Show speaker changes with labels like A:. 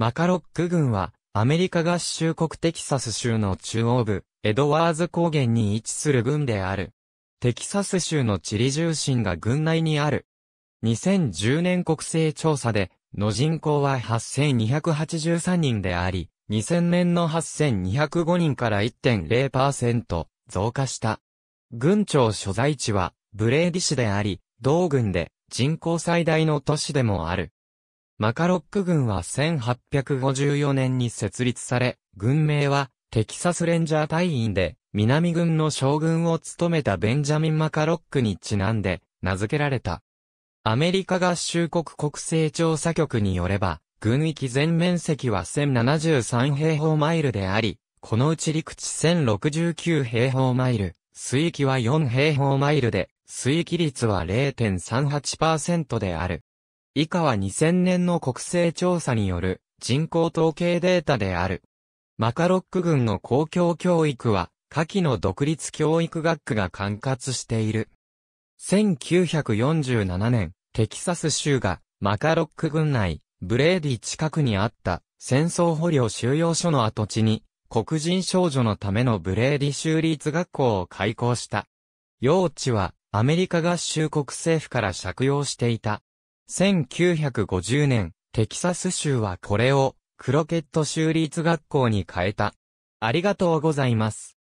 A: マカロック郡は、アメリカ合衆国テキサス州の中央部、エドワーズ高原に位置する郡である。テキサス州の地理重心が郡内にある。2010年国勢調査で、の人口は8283人であり、2000年の8205人から1.0%増加した。郡庁所在地は、ブレーディ市であり、同郡で人口最大の都市でもある。マカロック軍は1854年に設立され、軍名はテキサスレンジャー隊員で、南軍の将軍を務めたベンジャミン・マカロックにちなんで名付けられた。アメリカ合衆国国勢調査局によれば、軍域全面積は1073平方マイルであり、このうち陸地1069平方マイル、水域は4平方マイルで、水域率は0.38%である。以下は2000年の国勢調査による人口統計データである。マカロック軍の公共教育は、下記の独立教育学区が管轄している。1947年、テキサス州が、マカロック軍内、ブレーディ近くにあった戦争捕虜収容所の跡地に、黒人少女のためのブレーディ州立学校を開校した。用地は、アメリカ合衆国政府から借用していた。1950年、テキサス州はこれを、クロケット州立学校に変えた。ありがとうございます。